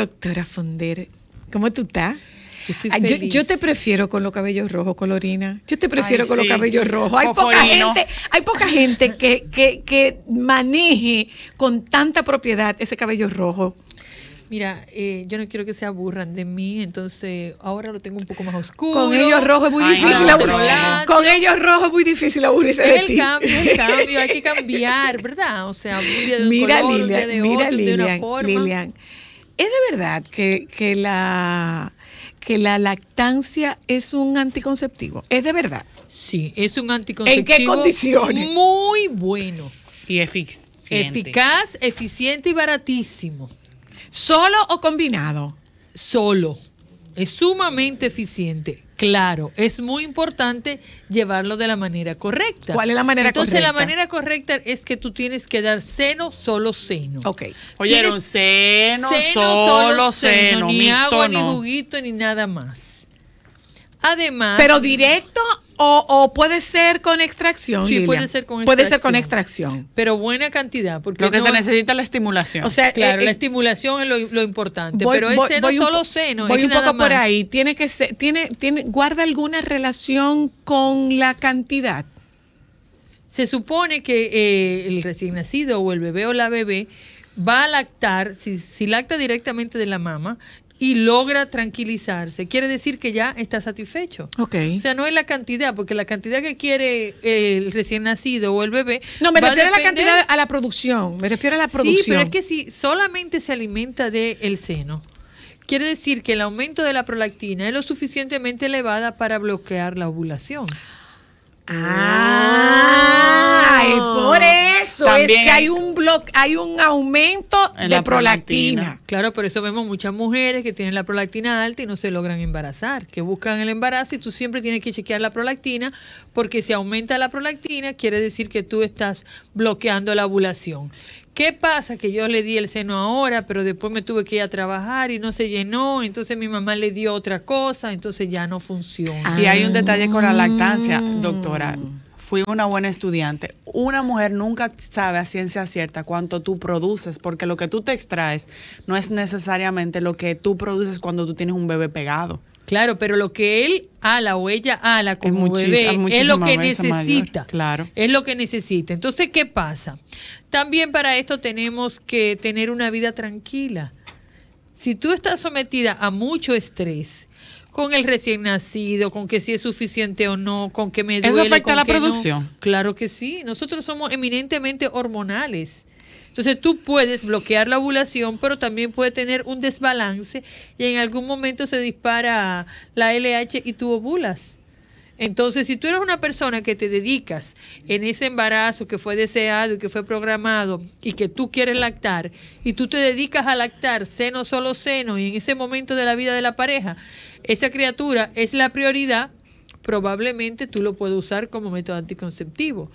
Doctora Fonder, ¿cómo tú estás? Yo, estoy Yo, te prefiero con los cabellos rojos, colorina. Yo te prefiero con los cabellos rojos. Hay poca gente, hay poca gente que, que, que, maneje con tanta propiedad ese cabello rojo. Mira, eh, yo no quiero que se aburran de mí, entonces ahora lo tengo un poco más oscuro. Con ellos rojos es muy difícil aburrirse Con ellos rojos es muy difícil aburrirse Es el cambio, el cambio, hay que cambiar, ¿verdad? O sea, un de un mira, color, de mira, de una forma. Lilian, ¿Es de verdad que, la, que la lactancia es un anticonceptivo? ¿Es de verdad? Sí, es un anticonceptivo. ¿En qué condiciones? Muy bueno. Y eficiente. Eficaz, eficiente y baratísimo. ¿Solo o combinado? Solo es sumamente eficiente. Claro, es muy importante llevarlo de la manera correcta. ¿Cuál es la manera correcta? Entonces, la manera correcta es que tú tienes que dar seno, solo seno. Ok. Oyeron, seno, seno, solo, seno, Ni agua, ni juguito, ni nada más. Además. Pero directo o, puede ser con extracción. Sí, puede ser con extracción. Puede ser con extracción. Pero buena cantidad. Porque lo que se necesita es la estimulación. sea, claro, eh, la eh, estimulación es lo, importante. pero ese solo seno. Voy un poco por ahí. Tiene que tiene, tiene, guarda alguna relación con la cantidad. Se supone que eh, el recién nacido o el bebé o la bebé va a lactar, si, si lacta directamente de la mama, y logra tranquilizarse, quiere decir que ya está satisfecho. O sea, no es la cantidad, porque la cantidad que quiere el recién nacido o el bebé. No, me refiero a, la cantidad, a la producción. Me refiero a la producción. Sí, pero es que si solamente se alimenta del el seno, quiere decir que el aumento de la prolactina es lo suficientemente elevada para bloquear la ovulación. Ah, por eso es que hay un hay un aumento de prolactina. Claro, por eso vemos muchas mujeres que tienen la prolactina alta y no se logran embarazar, que buscan el embarazo y tú siempre tienes que chequear la prolactina porque si aumenta la prolactina quiere decir que tú estás bloqueando la ovulación. ¿Qué pasa? Que yo le di el seno ahora, pero después me tuve que ir a trabajar y no se llenó, entonces mi mamá le dio otra cosa, entonces ya no funciona. Ah. Y hay un detalle con la lactancia, doctora. Fui una buena estudiante una mujer nunca sabe a ciencia cierta cuánto tú produces, porque lo que tú te extraes no es necesariamente lo que tú produces cuando tú tienes un bebé pegado. Claro, pero lo que él ala o ella ala como es bebé es lo que necesita. claro. Es lo que necesita. Entonces, ¿qué pasa? También para esto tenemos que tener una vida tranquila. Si tú estás sometida a mucho estrés, con el recién nacido, con que si es suficiente o no, con que me duele. ¿Eso afecta la producción? Claro que sí. Nosotros somos eminentemente hormonales. Entonces tú puedes bloquear la ovulación, pero también puede tener un desbalance y en algún momento se dispara la LH y tú ovulas. Entonces, si tú eres una persona que te dedicas en ese embarazo que fue deseado y que fue programado y que tú quieres lactar y tú te dedicas a lactar seno solo seno y en ese momento de la vida de la pareja, esa criatura es la prioridad, probablemente tú lo puedes usar como método anticonceptivo.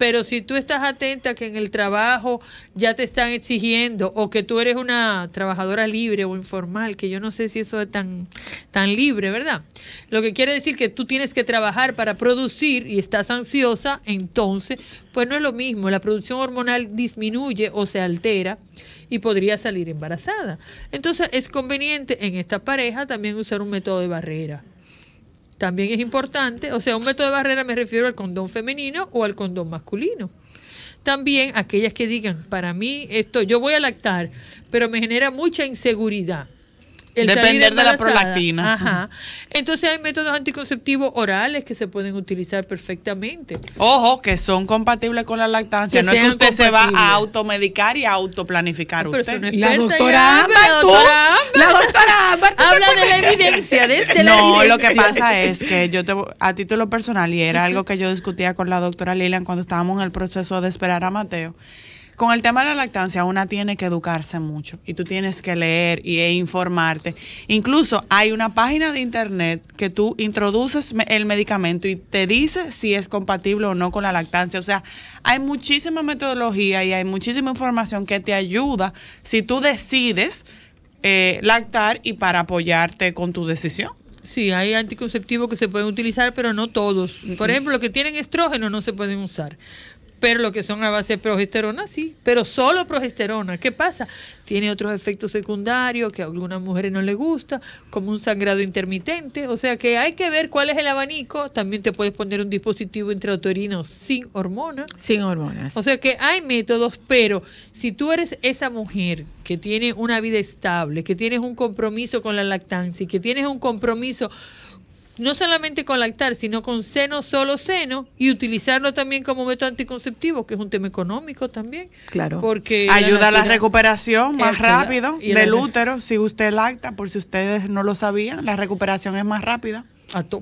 Pero si tú estás atenta que en el trabajo ya te están exigiendo o que tú eres una trabajadora libre o informal, que yo no sé si eso es tan, tan libre, ¿verdad? Lo que quiere decir que tú tienes que trabajar para producir y estás ansiosa, entonces, pues no es lo mismo. La producción hormonal disminuye o se altera y podría salir embarazada. Entonces es conveniente en esta pareja también usar un método de barrera también es importante. O sea, un método de barrera me refiero al condón femenino o al condón masculino. También aquellas que digan, para mí esto, yo voy a lactar, pero me genera mucha inseguridad. Depender de la prolactina. Ajá. Entonces hay métodos anticonceptivos orales que se pueden utilizar perfectamente. Ojo, que son compatibles con la lactancia. no es que usted se va a automedicar y a autoplanificar usted. la doctora Amber. la doctora Habla de la evidencia, este la No, lo que pasa es que yo a título personal, y era algo que yo discutía con la doctora Lilian cuando estábamos en el proceso de esperar a Mateo, con el tema de la lactancia, una tiene que educarse mucho y tú tienes que leer y, e informarte. Incluso hay una página de internet que tú introduces el medicamento y te dice si es compatible o no con la lactancia. O sea, hay muchísima metodología y hay muchísima información que te ayuda si tú decides eh, lactar y para apoyarte con tu decisión. Sí, hay anticonceptivos que se pueden utilizar, pero no todos. Por ejemplo, los que tienen estrógeno no se pueden usar pero lo que son a base de progesterona sí, pero solo progesterona. ¿Qué pasa? Tiene otros efectos secundarios que a algunas mujeres no les gusta, como un sangrado intermitente, o sea que hay que ver cuál es el abanico, también te puedes poner un dispositivo intrauterino sin hormonas. Sin hormonas. O sea que hay métodos, pero si tú eres esa mujer que tiene una vida estable, que tienes un compromiso con la lactancia y que tienes un compromiso no solamente con lactar, sino con seno, solo seno, y utilizarlo también como método anticonceptivo, que es un tema económico también. Claro. Porque ayuda a la recuperación más rápido del útero, si usted lacta, por si ustedes no lo sabían, la recuperación es más rápida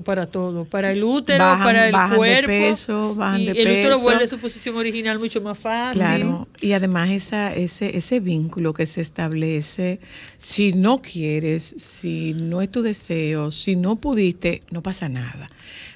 para todo, para el útero, para el bajan cuerpo. De peso, y el útero vuelve a su posición original mucho más fácil. Claro, y además esa, ese, ese vínculo que se establece, si no quieres, si no es tu deseo, si no pudiste, no pasa nada.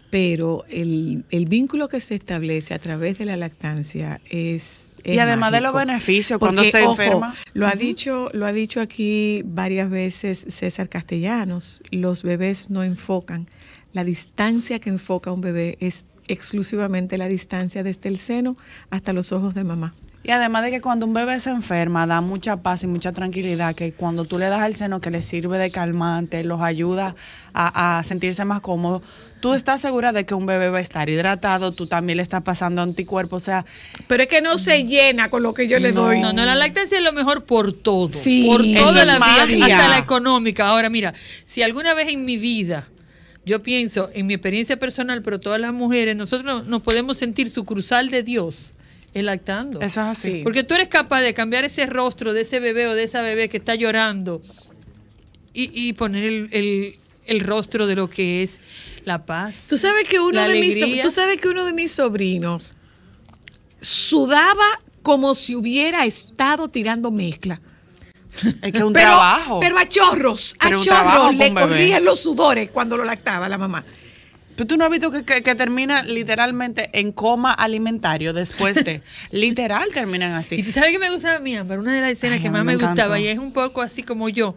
Pero el, el vínculo que se establece a través de la lactancia es y además de los beneficios cuando se enferma. Lo ha dicho, lo ha dicho aquí varias veces César Castellanos, los bebés no enfocan. La distancia que enfoca un bebé es exclusivamente la distancia desde el seno hasta los ojos de mamá. Y además de que cuando un bebé se enferma da mucha paz y mucha tranquilidad, que cuando tú le das el seno que le sirve de calmante, los ayuda a, sentirse más cómodo, tú estás segura de que un bebé va a estar hidratado, tú también le estás pasando anticuerpos, o sea... Pero es que no se mm. llena con lo que yo le doy. No, no, la lactancia es lo mejor por todo, por toda la vida, hasta la económica. Ahora, mira, si alguna vez en mi vida yo pienso en mi experiencia personal, pero todas las mujeres, nosotros nos podemos sentir su cruzal de Dios el lactando. Eso es así. Porque tú eres capaz de cambiar ese rostro de ese bebé o de esa bebé que está llorando y, poner el, rostro de lo que es la paz. Tú sabes que uno, de mis, ¿tú sabes que uno de mis sobrinos sudaba como si hubiera estado tirando mezcla. Es que un trabajo. Pero a chorros, a chorros le corrían los sudores cuando lo lactaba la mamá. Pero tú no has visto que, termina literalmente en coma alimentario después de. literal terminan así. Y tú sabes que me gustaba, mía? Pero una de las escenas que más me gustaba y es un poco así como yo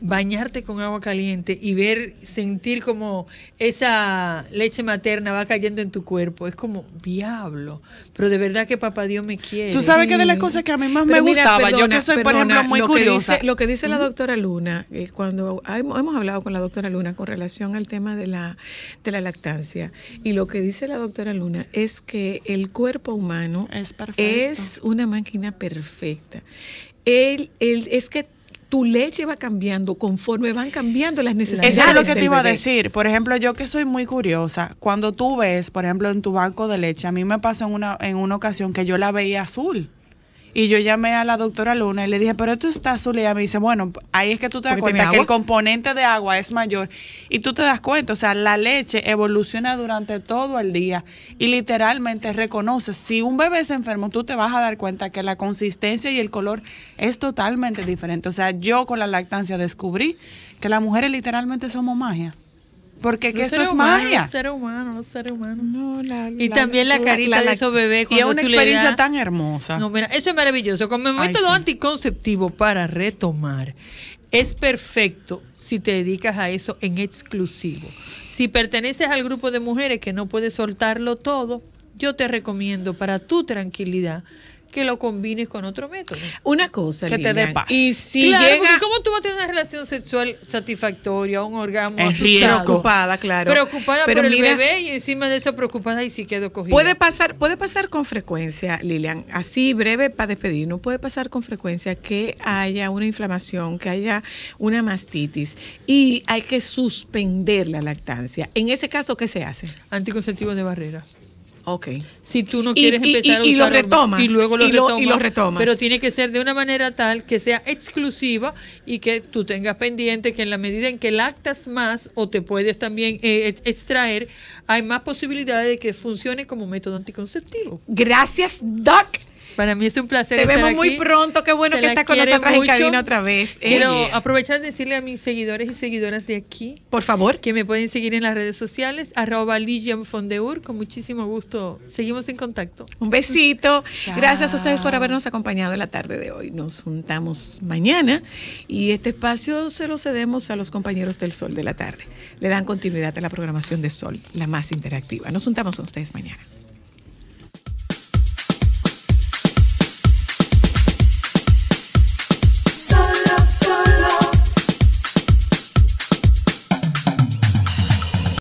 bañarte con agua caliente y ver, sentir como esa leche materna va cayendo en tu cuerpo, es como diablo. Pero de verdad que papá Dios me quiere. Tú sabes que de las cosas que a mí más me gustaba, yo que soy, por ejemplo, muy lo curiosa. Que dice, lo que dice la doctora Luna, eh, cuando hemos hablado con la doctora Luna con relación al tema de la, lactancia, y lo que dice la doctora Luna es que el cuerpo humano es, es una máquina perfecta. Él, él, es que tu leche va cambiando conforme van cambiando las necesidades. Eso es lo que te iba a decir. Por ejemplo, yo que soy muy curiosa, cuando tú ves, por ejemplo, en tu banco de leche, a mí me pasó en una, en una ocasión que yo la veía azul. Y yo llamé a la doctora Luna y le dije, pero esto está azul. Y ella me dice, bueno, ahí es que tú te das cuenta que el componente de agua es mayor. Y tú te das cuenta, o sea, la leche evoluciona durante todo el día y literalmente reconoce, si un bebé es enfermo, tú te vas a dar cuenta que la consistencia y el color es totalmente diferente. O sea, yo con la lactancia descubrí que las mujeres literalmente somos magia. Porque eso es humano, y también la carita de esos bebés Y es una experiencia tan hermosa. No, eso es maravilloso. Con mi método anticonceptivo para retomar, es perfecto si te dedicas a eso en exclusivo. Si perteneces al grupo de mujeres que no puedes soltarlo todo, yo te recomiendo para tu tranquilidad que lo combines con otro método. Una cosa, que te dé paz. Y si claro, porque ¿cómo tú vas a tener una relación sexual satisfactoria, un orgasmo Preocupada, claro. Preocupada por el bebé y encima de eso preocupada y si quedó quedo cogida. Puede pasar, puede pasar con frecuencia, Lilian, así breve para despedirnos, puede pasar con frecuencia que haya una inflamación, que haya una mastitis y hay que suspender la lactancia. En ese caso, ¿qué se hace? Anticonceptivos de barrera. Ok. Si tú no quieres empezar a usar. Y retomas. Y luego lo, retomas, Pero tiene que ser de una manera tal que sea exclusiva y que tú tengas pendiente que en la medida en que lactas más o te puedes también eh, extraer, hay más posibilidades de que funcione como método anticonceptivo. Gracias, Doc. Para mí es un placer. Te vemos muy pronto. Qué bueno que estás con nosotros en cabina otra vez. Pero Quiero aprovechar de decirle a mis seguidores y seguidoras de aquí. Por favor. Que me pueden seguir en las redes sociales. Arroba Fondeur. Con muchísimo gusto. Seguimos en contacto. Un besito. Gracias a ustedes por habernos acompañado en la tarde de hoy. Nos juntamos mañana y este espacio se lo cedemos a los compañeros del Sol de la tarde. Le dan continuidad a la programación de Sol, la más interactiva. Nos juntamos con ustedes mañana.